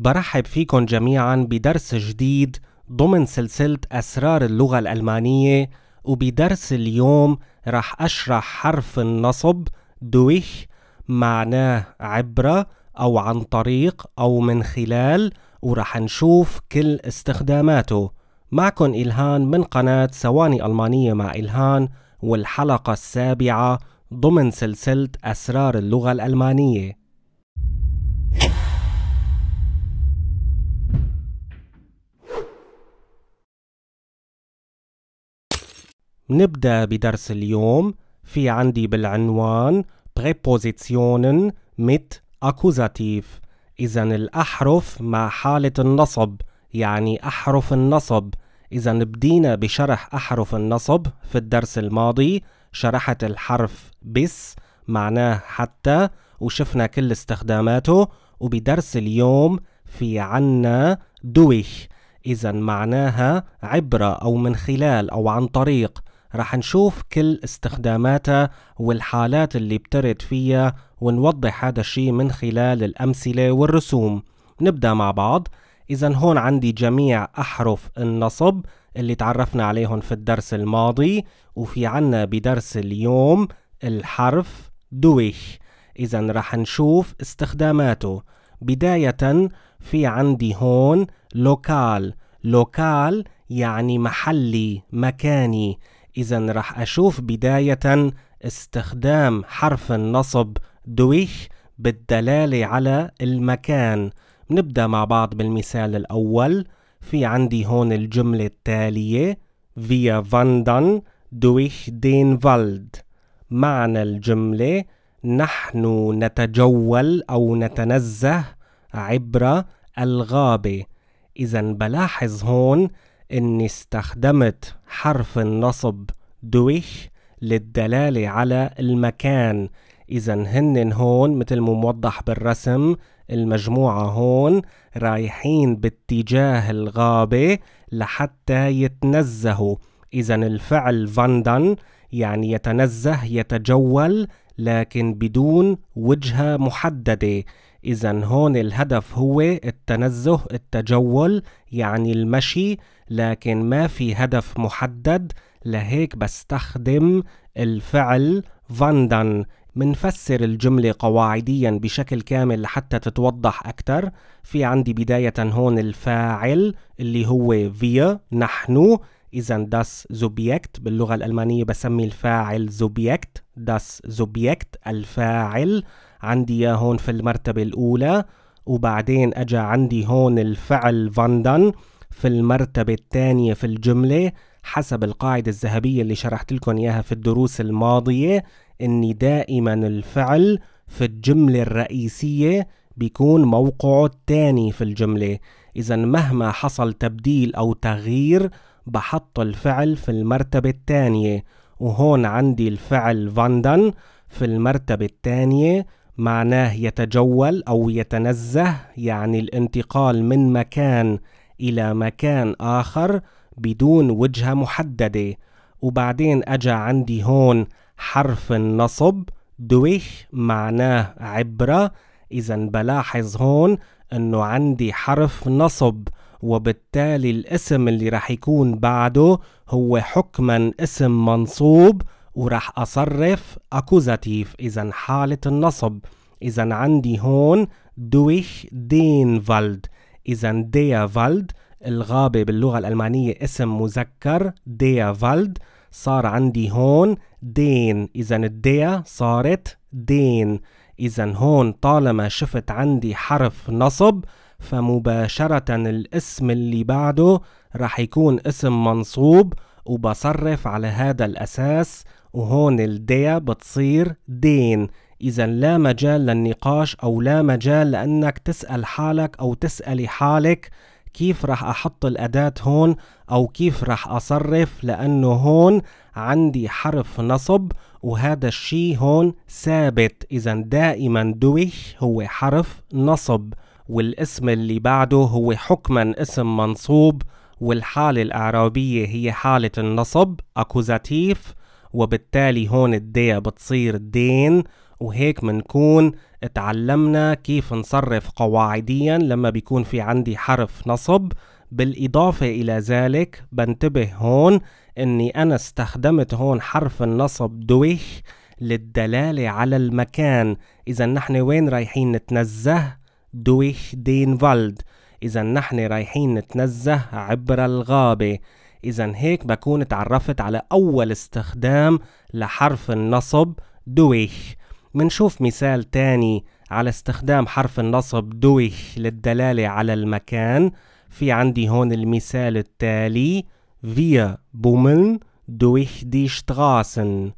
برحب فيكم جميعا بدرس جديد ضمن سلسلة أسرار اللغة الألمانية وبدرس اليوم رح أشرح حرف النصب دويش معناه عبرة أو عن طريق أو من خلال ورح نشوف كل استخداماته معكم إلهان من قناة سواني ألمانية مع إلهان والحلقة السابعة ضمن سلسلة أسرار اللغة الألمانية نبدأ بدرس اليوم في عندي بالعنوان prepositionen mit أكوزاتيف إذا الأحرف مع حالة النصب يعني أحرف النصب إذا بدينا بشرح أحرف النصب في الدرس الماضي شرحت الحرف بس معناه حتى وشفنا كل استخداماته وبدرس اليوم في عنا دويخ إذا معناها عبرة أو من خلال أو عن طريق رح نشوف كل استخداماتها والحالات اللي بترد فيها ونوضح هذا الشيء من خلال الأمثلة والرسوم نبدأ مع بعض إذا هون عندي جميع أحرف النصب اللي تعرفنا عليهم في الدرس الماضي وفي عنا بدرس اليوم الحرف دويش إذا رح نشوف استخداماته بداية في عندي هون لوكال لوكال يعني محلي مكاني إذا راح أشوف بداية استخدام حرف النصب دويخ بالدلالة على المكان نبدأ مع بعض بالمثال الأول في عندي هون الجملة التالية فيا فاندن دويخ دين فالد معنى الجملة نحن نتجول أو نتنزه عبر الغابة إذا بلاحظ هون اني استخدمت حرف النصب دويش للدلالة على المكان إذا هن هون مثل موضح بالرسم المجموعة هون رايحين باتجاه الغابة لحتى يتنزهوا إذا الفعل فاندن يعني يتنزه يتجول لكن بدون وجهة محددة إذا هون الهدف هو التنزه التجول يعني المشي لكن ما في هدف محدد لهيك بستخدم الفعل فاندن منفسر الجملة قواعديا بشكل كامل حتى تتوضح أكثر في عندي بداية هون الفاعل اللي هو في نحن إذا داس زوبيكت باللغة الألمانية بسمي الفاعل زوبيكت داس زوبيكت الفاعل عندي هون في المرتبة الأولى وبعدين أجا عندي هون الفعل فاندن في المرتبة الثانية في الجملة حسب القاعدة الذهبية اللي شرحت لكم إياها في الدروس الماضية إني دائما الفعل في الجملة الرئيسية بيكون موقعه الثاني في الجملة إذا مهما حصل تبديل أو تغيير بحط الفعل في المرتبة الثانية وهون عندي الفعل فاندن في المرتبة الثانية معناه يتجول أو يتنزه يعني الانتقال من مكان إلى مكان آخر بدون وجهة محددة وبعدين أجا عندي هون حرف النصب دويش معناه عبرة إذا بلاحظ هون إنه عندي حرف نصب وبالتالي الاسم اللي رح يكون بعده هو حكما اسم منصوب ورح أصرف أكوزاتيف إذا حالة النصب إذا عندي هون دويش دين فالد إذا ديا فالد الغابة باللغة الألمانية اسم مذكر ديا فالد صار عندي هون دين إذا الديا صارت دين إذا هون طالما شفت عندي حرف نصب فمباشرة الاسم اللي بعده رح يكون اسم منصوب وبصرف على هذا الأساس وهون الديا بتصير دين إذا لا مجال للنقاش أو لا مجال لأنك تسأل حالك أو تسألي حالك كيف رح أحط الأداة هون أو كيف رح أصرف لأنه هون عندي حرف نصب وهذا الشي هون ثابت إذا دائما دوي هو حرف نصب والاسم اللي بعده هو حكما اسم منصوب والحالة الإعرابية هي حالة النصب أكوزاتيف وبالتالي هون الدية بتصير دين وهيك منكون اتعلمنا كيف نصرف قواعديا لما بيكون في عندي حرف نصب بالإضافة إلى ذلك بنتبه هون أني أنا استخدمت هون حرف النصب دويش للدلالة على المكان إذا نحن وين رايحين نتنزه دويش دين فالد إذا نحن رايحين نتنزه عبر الغابة إذا هيك بكون تعرفت على أول استخدام لحرف النصب دويش منشوف مثال تاني على استخدام حرف النصب دوي للدلالة على المكان في عندي هون المثال التالي في bummeln durch die Straßen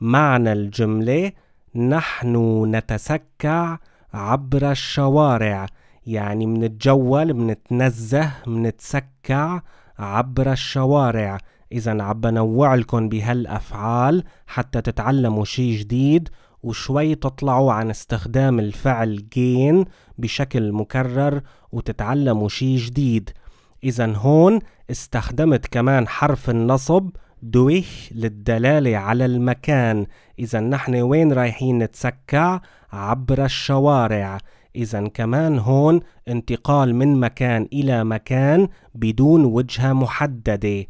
معنى الجملة نحن نتسكع عبر الشوارع يعني منتجول منتنزه منتسكع عبر الشوارع إذا عم بنوع لكم بهالأفعال حتى تتعلموا شي جديد وشوي تطلعوا عن استخدام الفعل gain بشكل مكرر وتتعلموا شي جديد إذا هون استخدمت كمان حرف النصب دويخ للدلالة على المكان إذا نحن وين رايحين نتسكع عبر الشوارع إذا كمان هون انتقال من مكان إلى مكان بدون وجهة محددة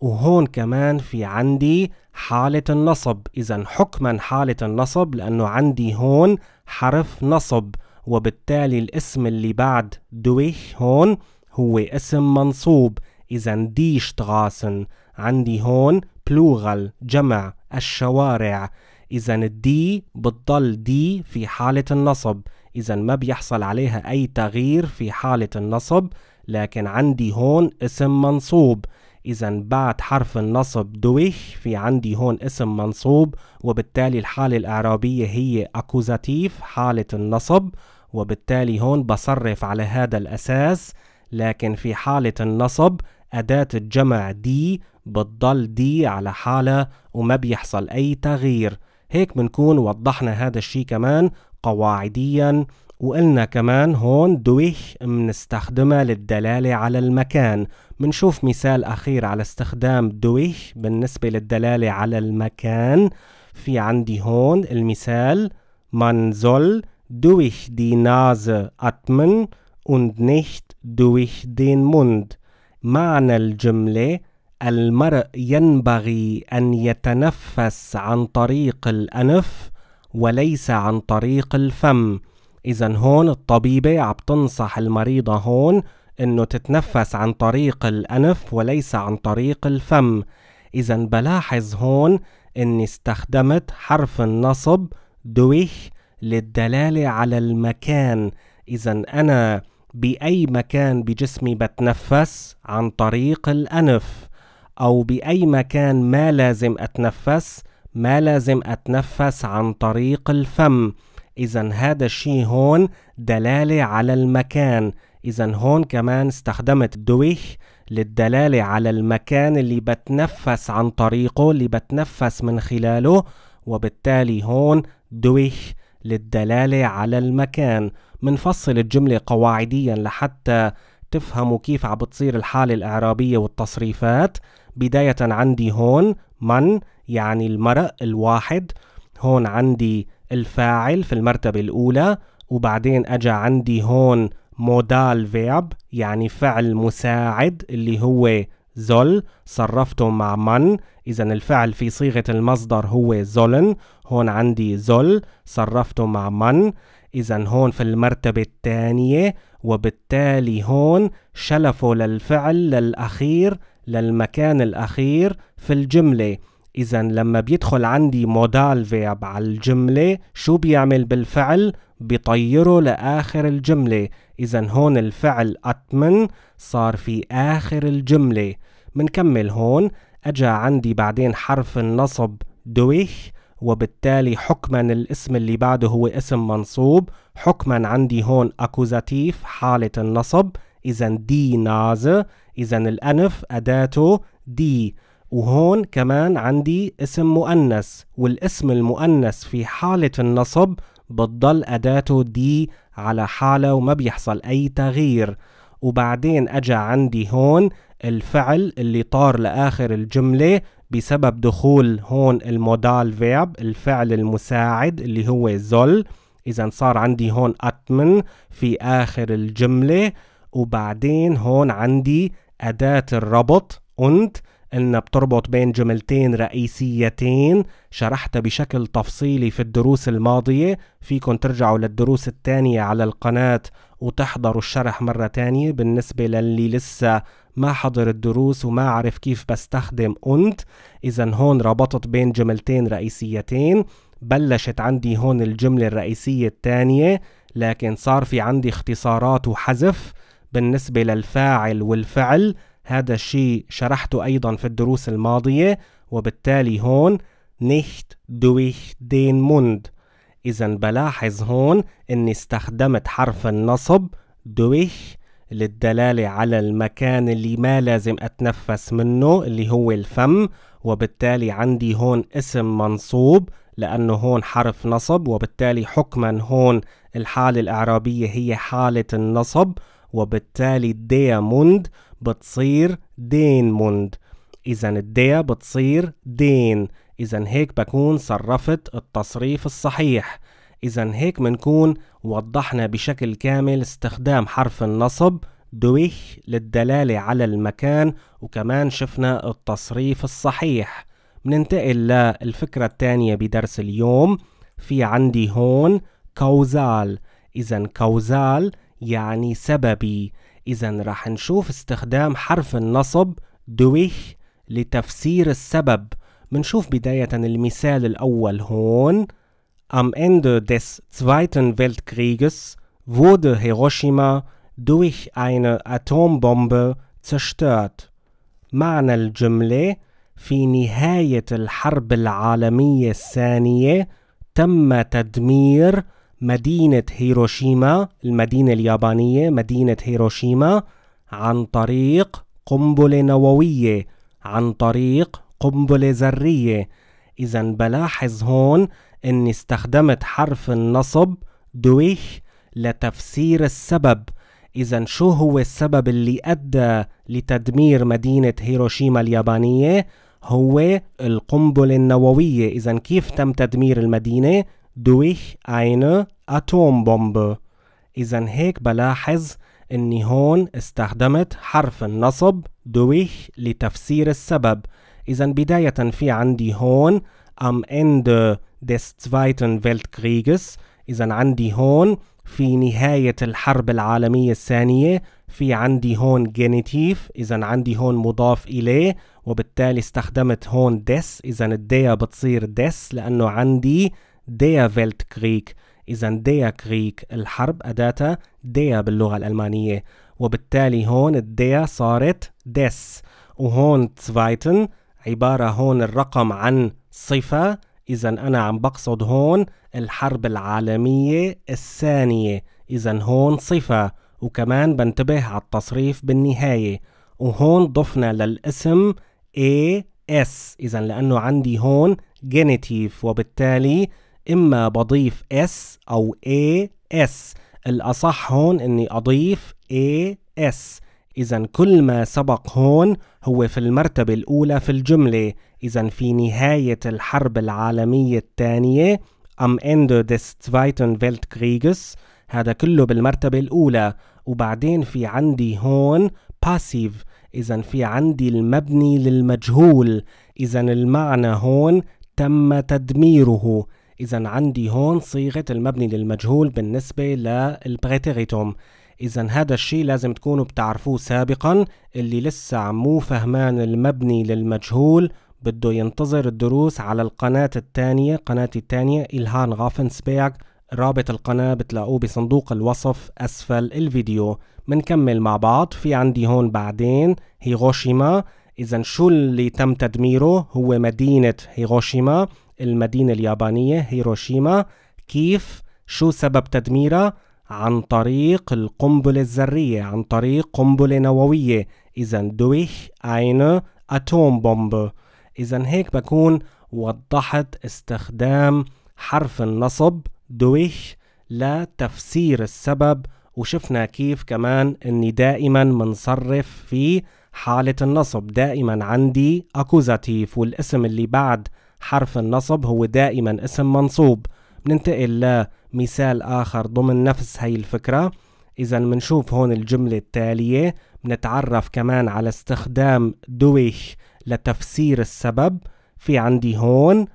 وهون كمان في عندي حالة النصب إذا حكما حالة النصب لأنه عندي هون حرف نصب وبالتالي الاسم اللي بعد دويش هون هو اسم منصوب إذا ديش تغاسن عندي هون بلوغل جمع الشوارع إذا الدي بتضل دي في حالة النصب إذا ما بيحصل عليها أي تغيير في حالة النصب لكن عندي هون اسم منصوب إذا بعد حرف النصب دويخ في عندي هون اسم منصوب وبالتالي الحالة الإعرابية هي أكوزاتيف حالة النصب وبالتالي هون بصرف على هذا الأساس لكن في حالة النصب أداة الجمع دي بتضل دي على حالة وما بيحصل أي تغيير هيك بنكون وضحنا هذا الشيء كمان قواعديا وقلنا كمان هون دويه بنستخدمها للدلالة على المكان منشوف مثال أخير على استخدام دويه بالنسبة للدلالة على المكان في عندي هون المثال man soll دي die أتمن atmen und nicht durch den Mund معنى الجملة المرء ينبغي أن يتنفس عن طريق الأنف وليس عن طريق الفم إذا هون الطبيبة عم تنصح المريضة هون إنه تتنفس عن طريق الأنف وليس عن طريق الفم إذا بلاحظ هون إني استخدمت حرف النصب دويح للدلالة على المكان إذا أنا بأي مكان بجسمي بتنفس عن طريق الأنف أو بأي مكان ما لازم أتنفس ما لازم أتنفس عن طريق الفم إذا هذا الشيء هون دلالة على المكان إذا هون كمان استخدمت دويخ للدلالة على المكان اللي بتنفس عن طريقه اللي بتنفس من خلاله وبالتالي هون دويخ للدلالة على المكان منفصل الجملة قواعديا لحتى تفهموا كيف عم بتصير الحالة الإعرابية والتصريفات بداية عندي هون من يعني المرق الواحد هون عندي الفاعل في المرتبة الأولى وبعدين أجا عندي هون مودال فيرب يعني فعل مساعد اللي هو زل صرفته مع من إذا الفعل في صيغة المصدر هو زولن هون عندي زل صرفته مع من إذا هون في المرتبة الثانية وبالتالي هون شلفوا للفعل للأخير للمكان الأخير في الجملة إذا لما بيدخل عندي مودال فيرب على الجملة شو بيعمل بالفعل؟ بيطيره لآخر الجملة إذا هون الفعل أتمن صار في آخر الجملة منكمل هون أجا عندي بعدين حرف النصب دويخ وبالتالي حكما الاسم اللي بعده هو اسم منصوب حكما عندي هون أكوزاتيف حالة النصب إذا دي نازة إذا الأنف أداته دي وهون كمان عندي اسم مؤنث والاسم المؤنث في حالة النصب بتضل أداته دي على حالة وما بيحصل أي تغيير وبعدين أجا عندي هون الفعل اللي طار لآخر الجملة بسبب دخول هون المودال فيرب الفعل المساعد اللي هو زل إذا صار عندي هون أتمن في آخر الجملة وبعدين هون عندي أداة الربط أنت قلنا بتربط بين جملتين رئيسيتين شرحتها بشكل تفصيلي في الدروس الماضية فيكن ترجعوا للدروس الثانية على القناة وتحضروا الشرح مرة تانية بالنسبة للي لسه ما حضر الدروس وما عرف كيف بستخدم أنت إذا هون ربطت بين جملتين رئيسيتين بلشت عندي هون الجملة الرئيسية الثانية لكن صار في عندي اختصارات وحذف بالنسبة للفاعل والفعل هذا الشيء شرحته أيضا في الدروس الماضية وبالتالي هون nicht durch den Mund إذا بلاحظ هون إني استخدمت حرف النصب durch للدلالة على المكان اللي ما لازم أتنفس منه اللي هو الفم وبالتالي عندي هون اسم منصوب لأنه هون حرف نصب وبالتالي حكما هون الحالة الإعرابية هي حالة النصب وبالتالي دياموند بتصير دينموند إذا الديا بتصير دين إذا هيك بكون صرفت التصريف الصحيح إذا هيك منكون وضحنا بشكل كامل استخدام حرف النصب دويخ للدلالة على المكان وكمان شفنا التصريف الصحيح مننتقل للفكرة الثانية بدرس اليوم في عندي هون كوزال إذا كوزال يعني سببي إذا رح نشوف استخدام حرف النصب durch لتفسير السبب منشوف بداية المثال الأول هون Am Ende des Zweiten Weltkrieges wurde Hiroshima durch eine Atombombe zerstört. معنى الجملة في نهاية الحرب العالمية الثانية تم تدمير مدينة هيروشيما المدينة اليابانية مدينة هيروشيما عن طريق قنبلة نووية عن طريق قنبلة ذرية إذا بلاحظ هون أني استخدمت حرف النصب دويخ لتفسير السبب إذا شو هو السبب اللي أدى لتدمير مدينة هيروشيما اليابانية؟ هو القنبلة النووية إذا كيف تم تدمير المدينة؟ durch eine Atombombe إذا هيك بلاحظ إني هون استخدمت حرف النصب durch لتفسير السبب إذا بداية في عندي هون am Ende des Zweiten Weltkrieges إذا عندي هون في نهاية الحرب العالمية الثانية في عندي هون جينيتيف إذا عندي هون مضاف إليه وبالتالي استخدمت هون دس إذا الديا بتصير دس لأنه عندي der Weltkrieg إذا der Krieg الحرب أداة der باللغة الألمانية وبالتالي هون der صارت des وهون zweiten عبارة هون الرقم عن صفة إذا أنا عم بقصد هون الحرب العالمية الثانية إذا هون صفة وكمان بنتبه على التصريف بالنهاية وهون ضفنا للاسم A S إذا لأنه عندي هون جينيتيف وبالتالي إما بضيف S أو AS الأصح هون إني أضيف AS إذا كل ما سبق هون هو في المرتبة الأولى في الجملة إذا في نهاية الحرب العالمية الثانية am Ende des Zweiten Weltkrieges هذا كله بالمرتبة الأولى وبعدين في عندي هون باسيف إذا في عندي المبني للمجهول إذا المعنى هون تم تدميره إذا عندي هون صيغة المبني للمجهول بالنسبة للبريتيريتوم إذا هذا الشيء لازم تكونوا بتعرفوه سابقا اللي لسه مو فهمان المبني للمجهول بده ينتظر الدروس على القناة الثانية قناتي الثانية إلهان غافنسبيرغ رابط القناة بتلاقوه بصندوق الوصف أسفل الفيديو منكمل مع بعض في عندي هون بعدين هيروشيما إذا شو اللي تم تدميره هو مدينة هيروشيما المدينة اليابانية هيروشيما كيف شو سبب تدميرها عن طريق القنبلة الذرية عن طريق قنبلة نووية إذا أين أتوم بومب إذا هيك بكون وضحت استخدام حرف النصب دويش لتفسير السبب وشفنا كيف كمان اني دائما منصرف في حالة النصب دائما عندي أكوزاتيف والاسم اللي بعد حرف النصب هو دائما اسم منصوب بننتقل لمثال آخر ضمن نفس هاي الفكرة إذا منشوف هون الجملة التالية بنتعرف كمان على استخدام دويش لتفسير السبب في عندي هون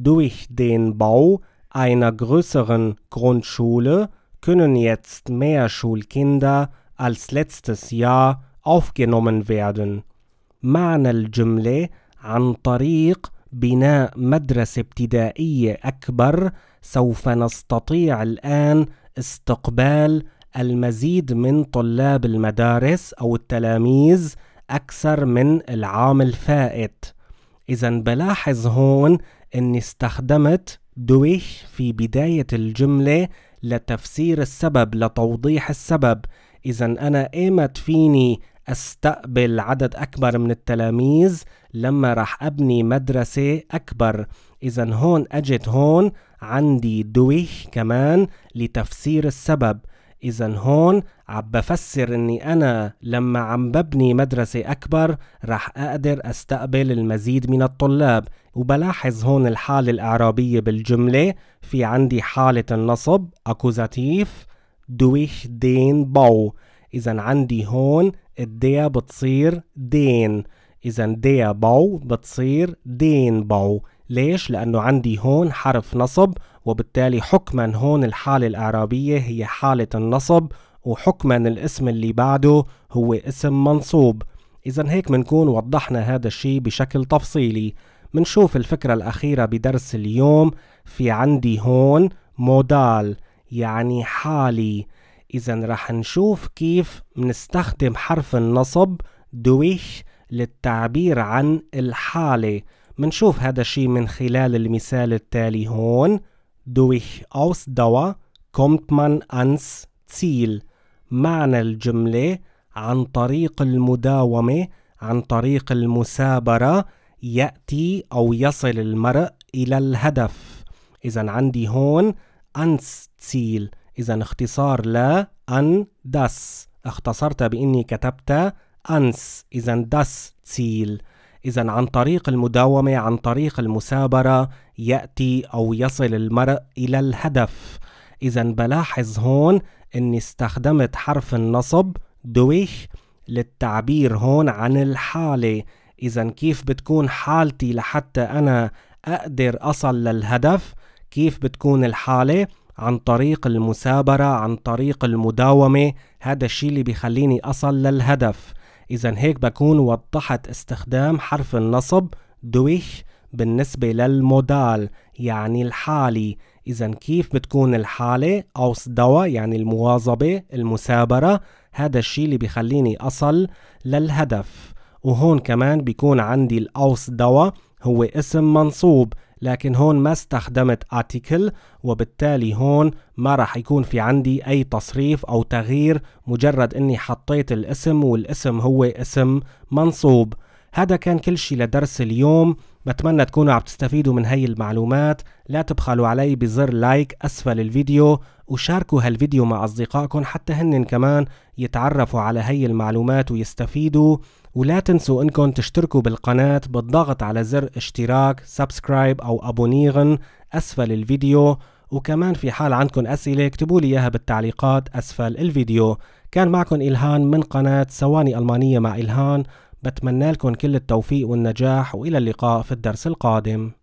durch den Bau einer größeren Grundschule können jetzt mehr Schulkinder als letztes Jahr aufgenommen werden. معنى الجملة عن طريق بناء مدرسة ابتدائية أكبر سوف نستطيع الآن استقبال المزيد من طلاب المدارس أو التلاميذ أكثر من العام الفائت إذا بلاحظ هون أني استخدمت دويش في بداية الجملة لتفسير السبب لتوضيح السبب إذا أنا إيمت فيني استقبل عدد اكبر من التلاميذ لما راح ابني مدرسه اكبر اذا هون اجت هون عندي دويخ كمان لتفسير السبب إذا هون عم بفسر إني أنا لما عم ببني مدرسة أكبر رح أقدر أستقبل المزيد من الطلاب وبلاحظ هون الحالة الإعرابية بالجملة في عندي حالة النصب أكوزاتيف دويش دين باو إذا عندي هون الديا بتصير دين إذا ديا باو بتصير دين باو ليش؟ لأنه عندي هون حرف نصب وبالتالي حكما هون الحالة الإعرابية هي حالة النصب وحكما الاسم اللي بعده هو اسم منصوب إذا هيك منكون وضحنا هذا الشيء بشكل تفصيلي منشوف الفكرة الأخيرة بدرس اليوم في عندي هون مودال يعني حالي إذا رح نشوف كيف منستخدم حرف النصب دويش للتعبير عن الحالة منشوف هذا الشيء من خلال المثال التالي هون أوس دوا كومت من أنس تسيل معنى الجملة عن طريق المداومة عن طريق المثابرة يأتي أو يصل المرء إلى الهدف إذا عندي هون أنس تسيل إذا اختصار لا أن داس اختصرت بإني كتبت أنس إذا داس تسيل إذا عن طريق المداومة عن طريق المثابرة يأتي أو يصل المرء إلى الهدف إذا بلاحظ هون أني استخدمت حرف النصب دويش للتعبير هون عن الحالة إذا كيف بتكون حالتي لحتى أنا أقدر أصل للهدف كيف بتكون الحالة عن طريق المثابرة عن طريق المداومة هذا الشيء اللي بيخليني أصل للهدف إذا هيك بكون وضحت استخدام حرف النصب دويش بالنسبة للمودال يعني الحالي إذا كيف بتكون الحالة أو دوا يعني المواظبة المثابرة هذا الشيء اللي بيخليني أصل للهدف وهون كمان بيكون عندي الأوس دوا هو اسم منصوب لكن هون ما استخدمت article وبالتالي هون ما راح يكون في عندي أي تصريف أو تغيير مجرد أني حطيت الاسم والاسم هو اسم منصوب هذا كان كل شيء لدرس اليوم بتمنى تكونوا عم تستفيدوا من هي المعلومات لا تبخلوا علي بزر لايك أسفل الفيديو وشاركوا هالفيديو مع أصدقائكم حتى هن كمان يتعرفوا على هي المعلومات ويستفيدوا ولا تنسوا انكم تشتركوا بالقناة بالضغط على زر اشتراك سبسكرايب او ابونيغن اسفل الفيديو وكمان في حال عندكم اسئلة اكتبوا لي اياها بالتعليقات اسفل الفيديو كان معكم الهان من قناة سواني المانية مع الهان بتمنى لكم كل التوفيق والنجاح والى اللقاء في الدرس القادم